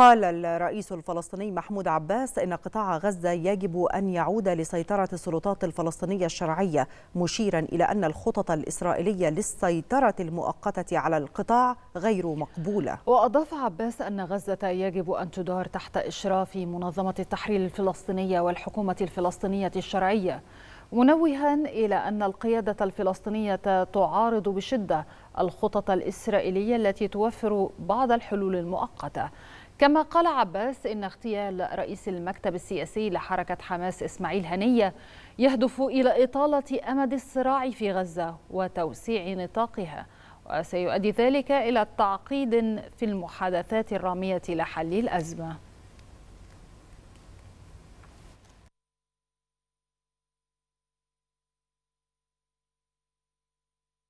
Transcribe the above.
قال الرئيس الفلسطيني محمود عباس إن قطاع غزة يجب أن يعود لسيطرة السلطات الفلسطينية الشرعية مشيرا إلى أن الخطط الإسرائيلية للسيطرة المؤقتة على القطاع غير مقبولة وأضاف عباس أن غزة يجب أن تدار تحت إشراف منظمة التحرير الفلسطينية والحكومة الفلسطينية الشرعية منوها إلى أن القيادة الفلسطينية تعارض بشدة الخطط الإسرائيلية التي توفر بعض الحلول المؤقتة كما قال عباس إن اغتيال رئيس المكتب السياسي لحركة حماس إسماعيل هنية يهدف إلى إطالة أمد الصراع في غزة وتوسيع نطاقها وسيؤدي ذلك إلى تعقيد في المحادثات الرامية لحل الأزمة